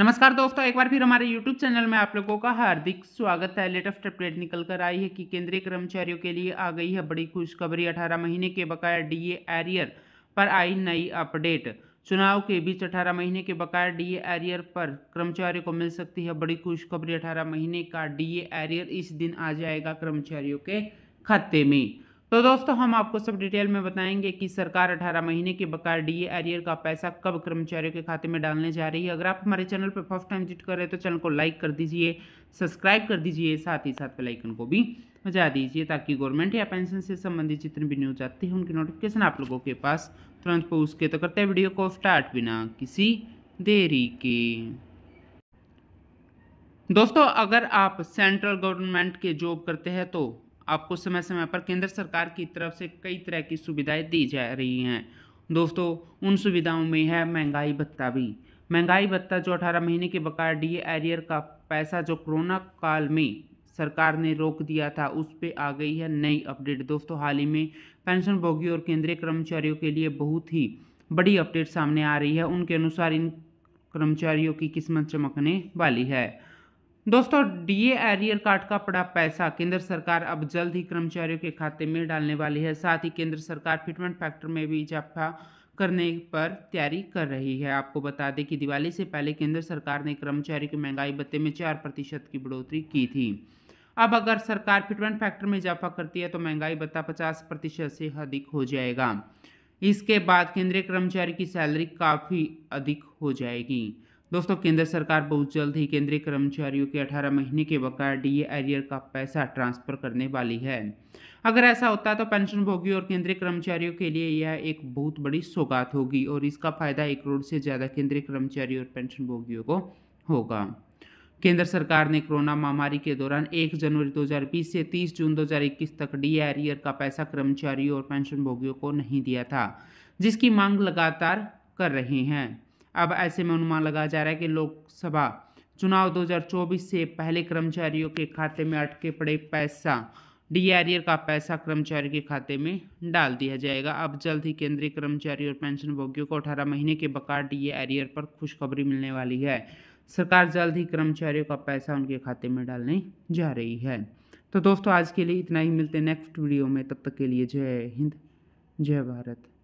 नमस्कार दोस्तों एक बार फिर हमारे यूट्यूब चैनल में आप लोगों का हार्दिक स्वागत है लेटेस्ट अपडेट निकल कर आई है कि केंद्रीय कर्मचारियों के लिए आ गई है बड़ी खुशखबरी 18 महीने के बकाया डीए एरियर पर आई नई अपडेट चुनाव के बीच 18 महीने के बकाया डीए एरियर पर कर्मचारियों को मिल सकती है बड़ी खुशखबरी अठारह महीने का डी एरियर इस दिन आ जाएगा कर्मचारियों के खाते में तो दोस्तों हम आपको सब डिटेल में बताएंगे कि सरकार 18 महीने के बकाया डीए एरियर का पैसा कब कर्मचारियों के खाते में डालने जा रही है अगर आप हमारे चैनल पर फर्स्ट टाइम विजिट कर रहे हैं तो चैनल को लाइक कर दीजिए सब्सक्राइब कर दीजिए साथ ही साथ बेलाइकन को भी बजा दीजिए ताकि गवर्नमेंट या पेंशन से संबंधित जितनी भी न्यूज आती है उनकी नोटिफिकेशन आप लोगों के पास तुरंत पहुँच के तो करते हैं वीडियो को स्टार्ट बिना किसी देरी के दोस्तों अगर आप सेंट्रल गवर्नमेंट के जॉब करते हैं तो आपको समय समय पर केंद्र सरकार की तरफ से कई तरह की सुविधाएं दी जा रही हैं दोस्तों उन सुविधाओं में है महंगाई भत्ता भी महंगाई भत्ता जो 18 महीने के बकाया डी एरियर का पैसा जो कोरोना काल में सरकार ने रोक दिया था उस पर आ गई है नई अपडेट दोस्तों हाल ही में पेंशन भोगी और केंद्रीय कर्मचारियों के लिए बहुत ही बड़ी अपडेट सामने आ रही है उनके अनुसार इन कर्मचारियों की किस्मत चमकने वाली है दोस्तों डीए एरियर कार्ड का पड़ा पैसा केंद्र सरकार अब जल्द ही कर्मचारियों के खाते में डालने वाली है साथ ही केंद्र सरकार फिटमेंट फैक्टर में भी इजाफा करने पर तैयारी कर रही है आपको बता दें कि दिवाली से पहले केंद्र सरकार ने कर्मचारी के महंगाई भत्ते में चार प्रतिशत की बढ़ोतरी की थी अब अगर सरकार फिटमेंट फैक्टर में इजाफा करती है तो महंगाई भत्ता पचास प्रतिशत से अधिक हो जाएगा इसके बाद केंद्रीय कर्मचारी की सैलरी काफ़ी अधिक हो जाएगी दोस्तों केंद्र सरकार बहुत जल्द ही केंद्रीय कर्मचारियों के 18 महीने के बकाया डीए एरियर का पैसा ट्रांसफर करने वाली है अगर ऐसा होता है तो पेंशनभोगी और केंद्रीय कर्मचारियों के लिए यह एक बहुत बड़ी सौगात होगी और इसका फायदा एक करोड़ से ज़्यादा केंद्रीय कर्मचारियों और पेंशनभोगियों को होगा केंद्र सरकार ने कोरोना महामारी के दौरान 1 जनवरी 2020 से 30 जून 2021 तक डी एरियर का पैसा कर्मचारियों और पेंशनभोगियों को नहीं दिया था जिसकी मांग लगातार कर रहे हैं अब ऐसे में अनुमान लगाया जा रहा है कि लोकसभा चुनाव 2024 से पहले कर्मचारियों के खाते में अटके पड़े पैसा डी आरियर e का पैसा कर्मचारी के खाते में डाल दिया जाएगा अब जल्द ही केंद्रीय कर्मचारी और पेंशनभोगियों को अठारह महीने के बकार डी e पर खुशखबरी मिलने वाली है सरकार जल्द ही कर्मचारियों का पैसा उनके खाते में डालने जा रही है तो दोस्तों आज के लिए इतना ही मिलते हैं नेक्स्ट वीडियो में तब तक के लिए जय हिंद जय भारत